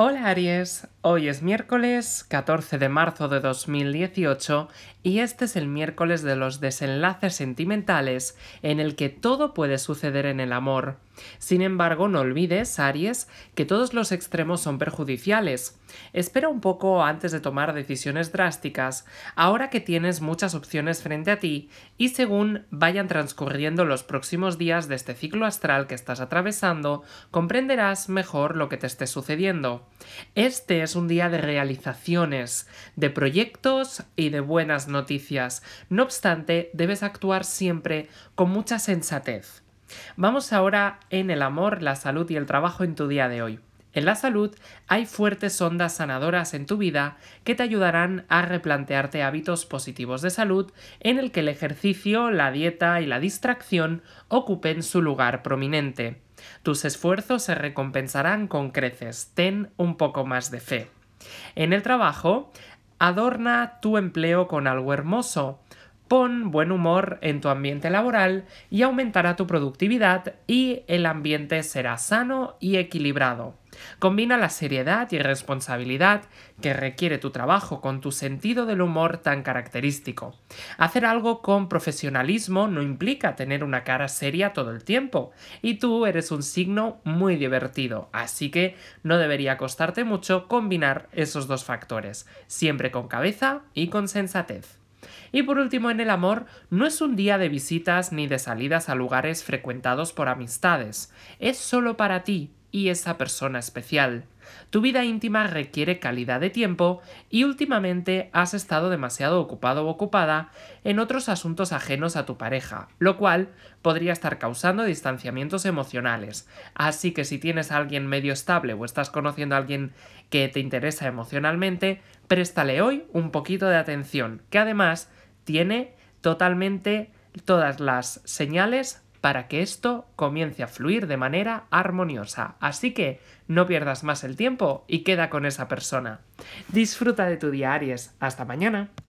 Hola Aries, hoy es miércoles 14 de marzo de 2018 y este es el miércoles de los desenlaces sentimentales en el que todo puede suceder en el amor. Sin embargo, no olvides, Aries, que todos los extremos son perjudiciales. Espera un poco antes de tomar decisiones drásticas, ahora que tienes muchas opciones frente a ti y según vayan transcurriendo los próximos días de este ciclo astral que estás atravesando, comprenderás mejor lo que te esté sucediendo. Este es un día de realizaciones, de proyectos y de buenas noticias. No obstante, debes actuar siempre con mucha sensatez. Vamos ahora en el amor, la salud y el trabajo en tu día de hoy. En la salud hay fuertes ondas sanadoras en tu vida que te ayudarán a replantearte hábitos positivos de salud en el que el ejercicio, la dieta y la distracción ocupen su lugar prominente. Tus esfuerzos se recompensarán con creces, ten un poco más de fe. En el trabajo, adorna tu empleo con algo hermoso, Pon buen humor en tu ambiente laboral y aumentará tu productividad y el ambiente será sano y equilibrado. Combina la seriedad y responsabilidad que requiere tu trabajo con tu sentido del humor tan característico. Hacer algo con profesionalismo no implica tener una cara seria todo el tiempo, y tú eres un signo muy divertido, así que no debería costarte mucho combinar esos dos factores, siempre con cabeza y con sensatez. Y por último, en el amor, no es un día de visitas ni de salidas a lugares frecuentados por amistades, es solo para ti y esa persona especial. Tu vida íntima requiere calidad de tiempo y últimamente has estado demasiado ocupado o ocupada en otros asuntos ajenos a tu pareja, lo cual podría estar causando distanciamientos emocionales. Así que si tienes a alguien medio estable o estás conociendo a alguien que te interesa emocionalmente, préstale hoy un poquito de atención, que además tiene totalmente todas las señales para que esto comience a fluir de manera armoniosa. Así que no pierdas más el tiempo y queda con esa persona. Disfruta de tu día, Aries. Hasta mañana.